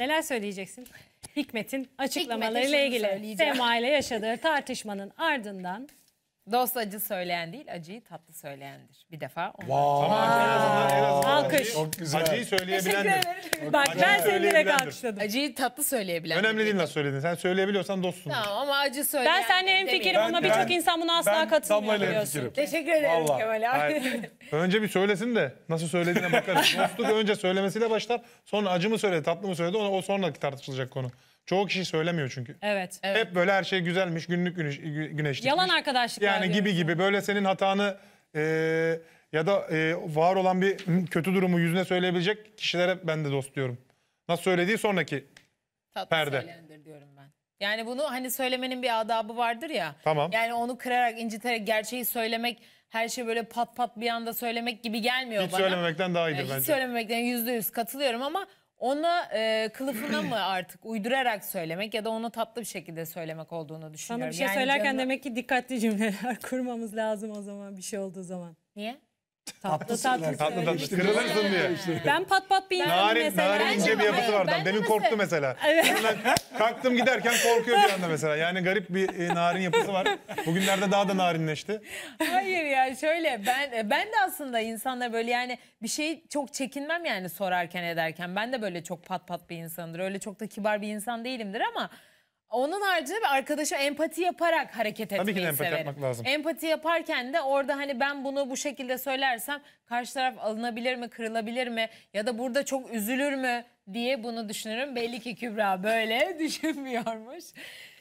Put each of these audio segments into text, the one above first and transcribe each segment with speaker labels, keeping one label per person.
Speaker 1: Neler söyleyeceksin? Hikmet'in açıklamalarıyla Hikmet'e ilgili söyleyeceğim. Sema ile yaşadığı tartışmanın ardından Dost acı söyleyen değil, acıyı tatlı söyleyendir. Bir defa. Wow. Ama Alkış. Çok güzel. acıyı Teşekkür söyleyebilendir. Bak ben seni direkt alkışladım. Acıyı tatlı söyleyebilen.
Speaker 2: Önemli değil nasıl söyledin. Sen söyleyebiliyorsan dostsun.
Speaker 1: Tamam ama acı söyleyen. Ben seninle en demeyelim. buna birçok insan buna asla ben katılmıyor biliyorsun. hemfikirim. Teşekkür ederim Vallahi. Kemal abi.
Speaker 2: Önce bir söylesin de nasıl söylediğine bakarız. Dostluk önce söylemesiyle başlar. Sonra acı mı söyledi, tatlı mı söyledi ona o sonraki tartışılacak konu. Çoğu kişi söylemiyor çünkü.
Speaker 1: Evet. evet.
Speaker 2: Hep böyle her şey güzelmiş, günlük güneş, güneşlik. Yalan
Speaker 1: arkadaşlık. Yani gibi gibi
Speaker 2: böyle senin hatanı e, ya da e, var olan bir kötü durumu yüzüne söyleyebilecek kişilere ben de dost diyorum. Nasıl söylediği sonraki
Speaker 1: Tatlı perde. diyorum ben. Yani bunu hani söylemenin bir adabı vardır ya. Tamam. Yani onu kırarak, inciterek gerçeği söylemek her şey böyle pat pat bir anda söylemek gibi gelmiyor Hiç bana. söylememekten daha iyidir bence. Hiç bence. söylememekten yüzde yüz katılıyorum ama ona e, kılıfına mı artık uydurarak söylemek ya da onu tatlı bir şekilde söylemek olduğunu düşünüyorum. Sana bir şey Yani söylerken canına- demek ki dikkatli cümleler kurmamız lazım o zaman bir şey olduğu zaman. Niye? Tatlı tatlı. tatlı, tatlı. Kırılırsın diye. Ben pat pat bir insanım narin, mesela. Narin ince bir yapısı var. Ben Benim korktu mesela. Evet.
Speaker 2: kalktım giderken korkuyor bir anda mesela. Yani garip bir e, narin yapısı var. Bugünlerde daha da narinleşti.
Speaker 1: Hayır ya şöyle ben ben de aslında insanla böyle yani bir şey çok çekinmem yani sorarken ederken. Ben de böyle çok pat pat bir insandır. Öyle çok da kibar bir insan değilimdir ama onun haricinde bir arkadaşa empati yaparak hareket etmeyi Tabii ki de empati severim. yapmak lazım. Empati yaparken de orada hani ben bunu bu şekilde söylersem karşı taraf alınabilir mi, kırılabilir mi ya da burada çok üzülür mü diye bunu düşünürüm. Belli ki Kübra böyle düşünmüyormuş.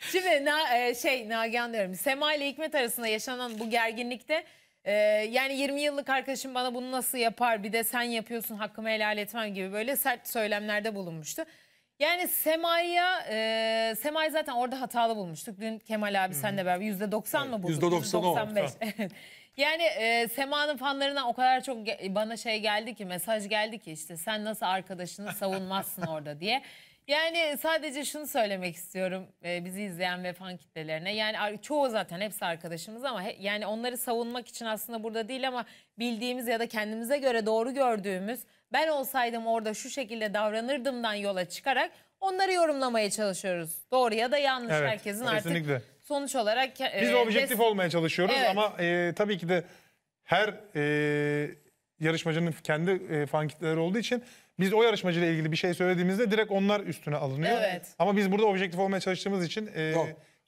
Speaker 1: Şimdi na, e, şey Nagihan diyorum Sema ile Hikmet arasında yaşanan bu gerginlikte e, yani 20 yıllık arkadaşım bana bunu nasıl yapar bir de sen yapıyorsun hakkımı helal etmem gibi böyle sert söylemlerde bulunmuştu. Yani Sema'ya, e, Sema'yı zaten orada hatalı bulmuştuk. Dün Kemal abi senle beraber yüzde doksan mı bulduk? %90. doksan Yani e, Sema'nın fanlarına o kadar çok bana şey geldi ki, mesaj geldi ki işte sen nasıl arkadaşını savunmazsın orada diye. Yani sadece şunu söylemek istiyorum e, bizi izleyen ve fan kitlelerine. Yani çoğu zaten hepsi arkadaşımız ama he, yani onları savunmak için aslında burada değil ama bildiğimiz ya da kendimize göre doğru gördüğümüz ben olsaydım orada şu şekilde davranırdımdan yola çıkarak onları yorumlamaya çalışıyoruz. Doğru ya da yanlış Evet, herkesin kesinlikle. artık sonuç olarak. E, biz objektif
Speaker 2: olmaya çalışıyoruz Evet. ama e, tabii ki de her e, yarışmacının kendi e, fan kitleleri olduğu için biz o yarışmacıyla ilgili bir şey söylediğimizde direkt onlar üstüne alınıyor. Evet. Ama biz burada objektif olmaya çalıştığımız için e,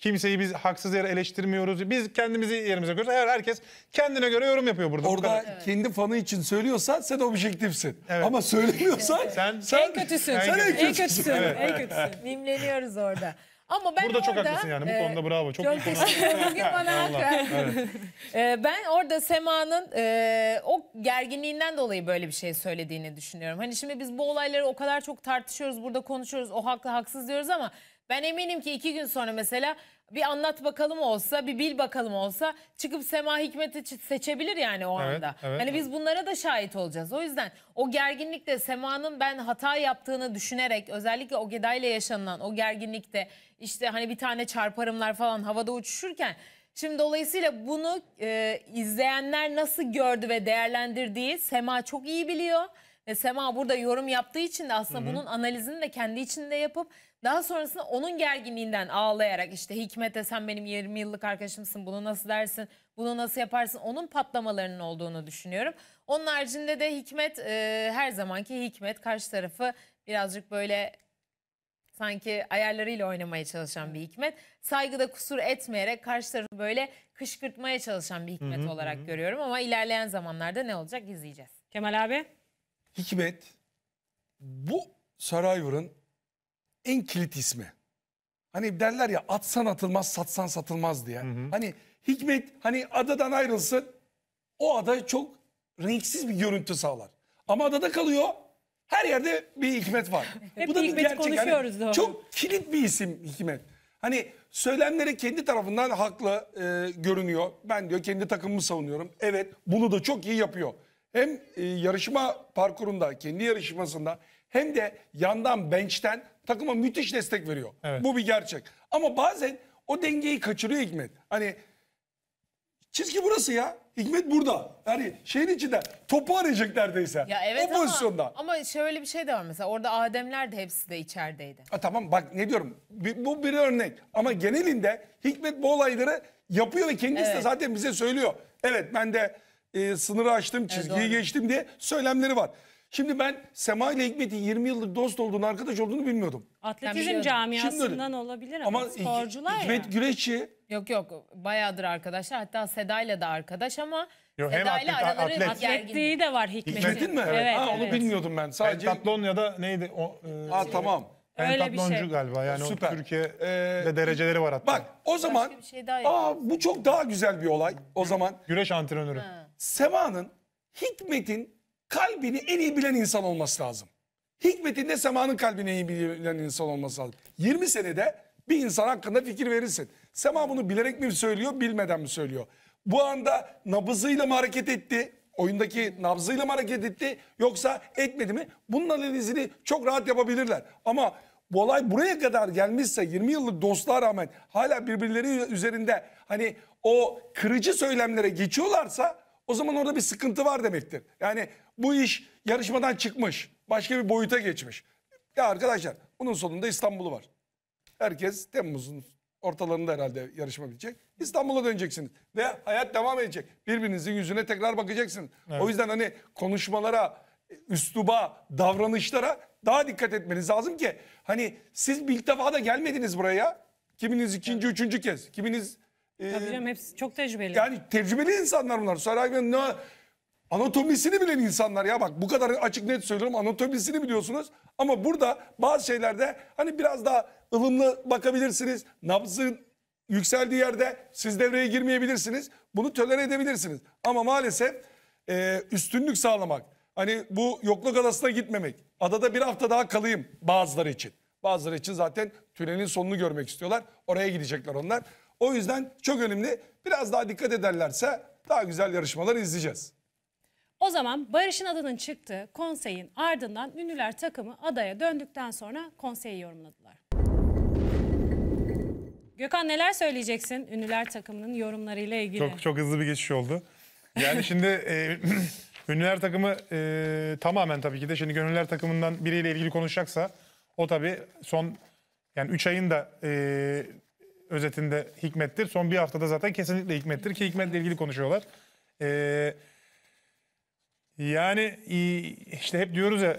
Speaker 2: Kimseyi biz haksız yere eleştirmiyoruz. Biz kendimizi yerimize koyuyoruz. Her herkes kendine göre yorum yapıyor burada. Orada kendi fanı için söylüyorsan sen objektifsin. Evet. Ama söylemiyorsan sen, sen en kötüsün. Sen en kötüsün. En kötüsün. Evet. En kötüsün.
Speaker 1: Nimleniyoruz orada. Ama ben Burada çok haklısın yani bu e, konuda bravo.
Speaker 2: Çok, çok teşekkür ederim. Bugün bana hak evet.
Speaker 1: e, ben orada Sema'nın e, o gerginliğinden dolayı böyle bir şey söylediğini düşünüyorum. Hani şimdi biz bu olayları o kadar çok tartışıyoruz, burada konuşuyoruz, o haklı haksız diyoruz ama ben eminim ki iki gün sonra mesela bir anlat bakalım olsa, bir bil bakalım olsa çıkıp Sema Hikmet'i seçebilir yani o Evet, anda. evet, yani biz bunlara da şahit olacağız. O yüzden o gerginlikte Sema'nın ben hata yaptığını düşünerek özellikle o ile yaşanılan o gerginlikte işte hani bir tane çarparımlar falan havada uçuşurken şimdi dolayısıyla bunu e, izleyenler nasıl gördü ve değerlendirdiği Sema çok iyi biliyor ve Sema burada yorum yaptığı için de aslında Hı -hı. bunun analizini de kendi içinde yapıp daha sonrasında onun gerginliğinden ağlayarak işte Hikmet'e sen benim 20 yıllık arkadaşımsın bunu nasıl dersin bunu nasıl yaparsın onun patlamalarının olduğunu düşünüyorum. Onun haricinde de Hikmet e, her zamanki Hikmet karşı tarafı birazcık böyle sanki ayarlarıyla oynamaya çalışan bir hikmet. Saygıda kusur etmeyerek karşı tarafı böyle kışkırtmaya çalışan bir hikmet hı hı, olarak hı. görüyorum ama ilerleyen zamanlarda ne olacak izleyeceğiz. Kemal abi?
Speaker 3: Hikmet bu Survivor'ın en kilit ismi. Hani derler ya atsan atılmaz satsan satılmaz diye. Hı hı. Hani Hikmet hani adadan ayrılsın o ada çok renksiz bir görüntü sağlar. Ama adada kalıyor her yerde bir Hikmet var. Hep bu da bir gerçek. Hani, çok kilit bir isim Hikmet. Hani söylemleri kendi tarafından haklı e, görünüyor. Ben diyor kendi takımımı savunuyorum. Evet bunu da çok iyi yapıyor hem e, yarışma parkurunda kendi yarışmasında hem de yandan bench'ten takıma müthiş destek veriyor. Evet. Bu bir gerçek. Ama bazen o dengeyi kaçırıyor Hikmet. Hani çizgi burası ya. Hikmet burada. Yani şeyin içinde topu arayacak neredeyse. Ya evet o ama, pozisyonda.
Speaker 1: Ama şöyle bir şey de var mesela orada Ademler de hepsi de içerideydi.
Speaker 3: Ha, tamam bak ne diyorum bir, bu bir örnek ama genelinde Hikmet bu olayları yapıyor ve kendisi evet. de zaten bize söylüyor. Evet ben de e, sınırı aştım, çizgiyi doğru. geçtim diye söylemleri var. Şimdi ben Sema ile Hikmet'in 20 yıldır dost olduğunu, arkadaş olduğunu bilmiyordum.
Speaker 1: Atletizm camiasından olabilir ama, ama sporcular Hikmet ya. Güreşçi. Yok yok bayağıdır arkadaşlar. Hatta Seda ile de arkadaş ama
Speaker 2: Yok, hem Seda ile atlet, araları atlet.
Speaker 1: atletliği de var Hikmet'in. Hikmet'in mi? Evet, ha, evet. Onu
Speaker 2: bilmiyordum ben. Sadece... Pentatlon ya da neydi? O, e... Aa, tamam. Öyle bir Pentatloncu şey. galiba yani Süper. o Türkiye'de ee, dereceleri var hatta. Bak
Speaker 3: o zaman
Speaker 1: şey aa,
Speaker 2: bu çok daha güzel bir olay. O zaman Güreş antrenörü.
Speaker 3: Sema'nın Hikmet'in kalbini en iyi bilen insan olması lazım. Hikmet'in de Sema'nın kalbini en iyi bilen insan olması lazım. 20 senede bir insan hakkında fikir verirsin. Sema bunu bilerek mi söylüyor, bilmeden mi söylüyor? Bu anda nabızıyla mı hareket etti? Oyundaki nabzıyla mı hareket etti yoksa etmedi mi? Bunun analizini çok rahat yapabilirler. Ama bu olay buraya kadar gelmişse 20 yıllık dostluğa rağmen hala birbirleri üzerinde hani o kırıcı söylemlere geçiyorlarsa o zaman orada bir sıkıntı var demektir. Yani bu iş yarışmadan çıkmış, başka bir boyuta geçmiş. Ya arkadaşlar bunun sonunda İstanbul'u var. Herkes Temmuz'un ortalarında herhalde yarışma bitecek. İstanbul'a döneceksiniz ve hayat devam edecek. Birbirinizin yüzüne tekrar bakacaksınız. Evet. O yüzden hani konuşmalara üsluba, davranışlara daha dikkat etmeniz lazım ki hani siz bir ilk defa da gelmediniz buraya. Kiminiz ikinci, üçüncü kez. Kiminiz
Speaker 1: e, Tabii canım hepsi çok tecrübeli. yani
Speaker 3: tecrübeli insanlar bunlar. Sarayın ne anatomisini bilen insanlar ya bak bu kadar açık net söylüyorum anatomisini biliyorsunuz ama burada bazı şeylerde hani biraz daha ılımlı bakabilirsiniz. Nabzın yükseldiği yerde siz devreye girmeyebilirsiniz. Bunu tölere edebilirsiniz. Ama maalesef e, üstünlük sağlamak Hani bu yokluk adasına gitmemek. Adada bir hafta daha kalayım bazıları için. Bazıları için zaten tünelin sonunu görmek istiyorlar. Oraya gidecekler onlar. O yüzden çok önemli. Biraz daha dikkat ederlerse daha güzel yarışmalar izleyeceğiz.
Speaker 1: O zaman Barış'ın adının çıktığı konseyin ardından ünlüler takımı adaya döndükten sonra konseyi yorumladılar. Gökhan neler söyleyeceksin ünlüler takımının yorumlarıyla ilgili? Çok
Speaker 2: çok hızlı bir geçiş oldu. Yani şimdi e, Ünlüler takımı e, tamamen tabii ki de şimdi gönüller takımından biriyle ilgili konuşacaksa o tabii son yani 3 ayın da e, özetinde hikmettir. Son bir haftada zaten kesinlikle hikmettir ki hikmetle ilgili konuşuyorlar. E, yani işte hep diyoruz ya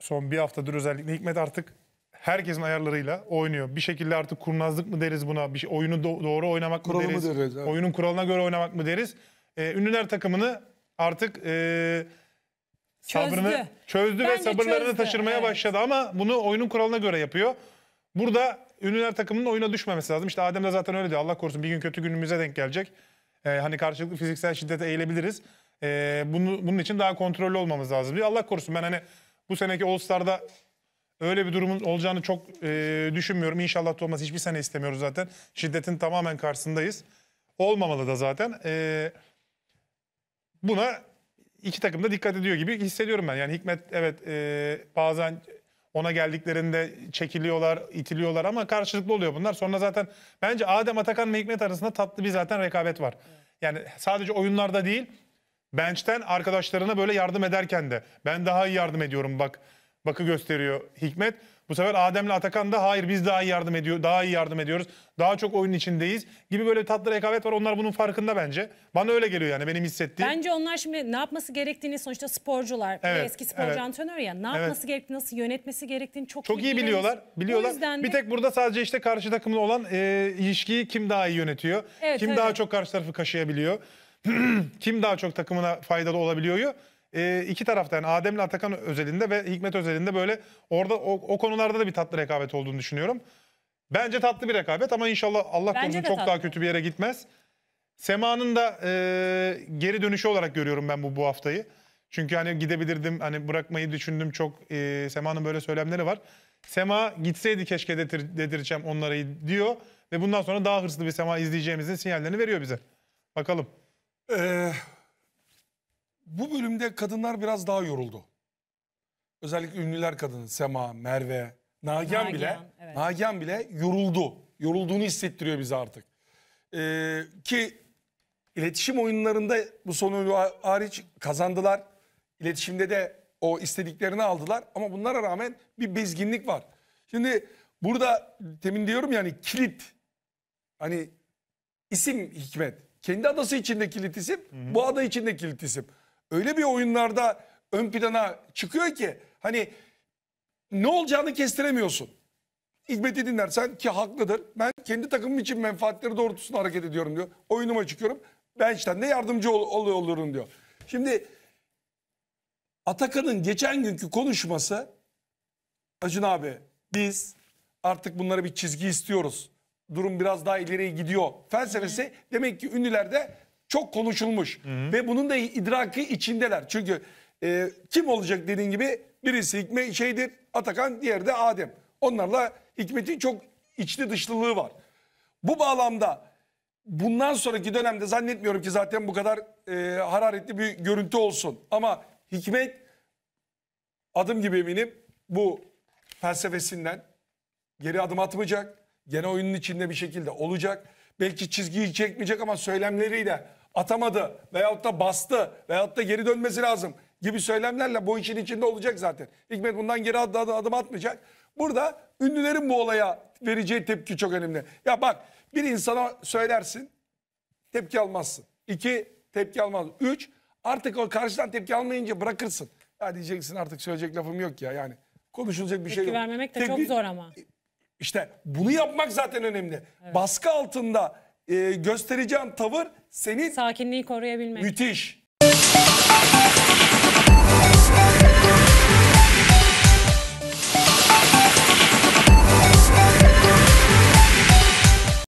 Speaker 2: son bir haftadır özellikle hikmet artık herkesin ayarlarıyla oynuyor. Bir şekilde artık kurnazlık mı deriz buna, bir şey, oyunu do- doğru oynamak Kuralı mı deriz, oyunun kuralına göre oynamak mı deriz. E, ünlüler takımını artık e, sabrını çözdü, ve Bence sabırlarını çözdü, taşırmaya evet. başladı ama bunu oyunun kuralına göre yapıyor. Burada ünlüler takımının oyuna düşmemesi lazım. İşte Adem de zaten öyle diyor. Allah korusun bir gün kötü günümüze denk gelecek. E, hani karşılıklı fiziksel şiddete eğilebiliriz. E, bunu, bunun için daha kontrollü olmamız lazım diyor. Allah korusun ben hani bu seneki All Star'da öyle bir durumun olacağını çok e, düşünmüyorum. İnşallah da olmaz. Hiçbir sene istemiyoruz zaten. Şiddetin tamamen karşısındayız. Olmamalı da zaten. Eee buna iki takım da dikkat ediyor gibi hissediyorum ben. Yani Hikmet evet e, bazen ona geldiklerinde çekiliyorlar, itiliyorlar ama karşılıklı oluyor bunlar. Sonra zaten bence Adem Atakan ve Hikmet arasında tatlı bir zaten rekabet var. Yani sadece oyunlarda değil, bench'ten arkadaşlarına böyle yardım ederken de ben daha iyi yardım ediyorum bak. Bakı gösteriyor Hikmet. Bu sefer Adem'le Atakan da hayır biz daha iyi yardım ediyor, daha iyi yardım ediyoruz. Daha çok oyun içindeyiz gibi böyle tatlı rekabet var. Onlar bunun farkında bence. Bana öyle geliyor yani benim hissettiğim.
Speaker 1: Bence onlar şimdi ne yapması gerektiğini sonuçta sporcular, Evet, eski sporcu evet. antrenör ya ne yapması gerektiğini, nasıl yönetmesi gerektiğini çok, Çok iyi biliyorlar. Biliyorlar. O yüzden de bir
Speaker 2: tek burada sadece işte karşı takımla olan e, ilişkiyi kim daha iyi yönetiyor? Evet, kim evet. daha çok karşı tarafı kaşıyabiliyor? kim daha çok takımına faydalı olabiliyor? e, iki tarafta yani Adem'le Atakan özelinde ve Hikmet özelinde böyle orada o, o konularda da bir tatlı rekabet olduğunu düşünüyorum. Bence tatlı bir rekabet ama inşallah Allah korusun çok tatlı. daha kötü bir yere gitmez. Sema'nın da e, geri dönüşü olarak görüyorum ben bu bu haftayı. Çünkü hani gidebilirdim hani bırakmayı düşündüm çok e, Sema'nın böyle söylemleri var. Sema gitseydi keşke dedir, dedireceğim onları diyor ve bundan sonra daha hırslı bir Sema izleyeceğimizin sinyallerini veriyor bize. Bakalım. Eee bu bölümde kadınlar biraz daha yoruldu. Özellikle ünlüler
Speaker 3: kadını Sema, Merve, Nagihan, Nagihan bile evet. Nagihan bile yoruldu. Yorulduğunu hissettiriyor bize artık. Ee, ki iletişim oyunlarında bu sonucu hariç kazandılar. İletişimde de o istediklerini aldılar ama bunlara rağmen bir bezginlik var. Şimdi burada temin diyorum yani kilit hani isim hikmet. Kendi adası içinde kilit isim, hı hı. bu ada içinde kilit isim öyle bir oyunlarda ön plana çıkıyor ki hani ne olacağını kestiremiyorsun. Hikmet'i dinlersen ki haklıdır. Ben kendi takımım için menfaatleri doğrultusunda hareket ediyorum diyor. Oyunuma çıkıyorum. Bençten de yardımcı ol, ol, olurum diyor. Şimdi Atakan'ın geçen günkü konuşması Acun abi biz artık bunlara bir çizgi istiyoruz. Durum biraz daha ileriye gidiyor. Felsefesi demek ki ünlülerde çok konuşulmuş. Hı hı. Ve bunun da idraki içindeler. Çünkü e, kim olacak dediğin gibi birisi Hikmet şeydir Atakan diğeri de Adem. Onlarla Hikmet'in çok içli dışlılığı var. Bu bağlamda bundan sonraki dönemde zannetmiyorum ki zaten bu kadar e, hararetli bir görüntü olsun. Ama Hikmet adım gibi eminim bu felsefesinden geri adım atmayacak. Gene oyunun içinde bir şekilde olacak. Belki çizgiyi çekmeyecek ama söylemleriyle atamadı veyahut da bastı veyahut da geri dönmesi lazım gibi söylemlerle bu işin içinde olacak zaten. Hikmet bundan geri adım, adım atmayacak. Burada ünlülerin bu olaya vereceği tepki çok önemli. Ya bak bir insana söylersin tepki almazsın. İki tepki almaz. Üç artık o karşıdan tepki almayınca bırakırsın. Ya diyeceksin artık söyleyecek lafım yok ya yani. Konuşulacak bir şey tepki şey yok. Tepki vermemek de tepki, çok zor ama. İşte bunu yapmak zaten önemli. Evet. Baskı altında e, göstereceğin tavır
Speaker 1: senin Sakinliği koruyabilmek.
Speaker 3: müthiş.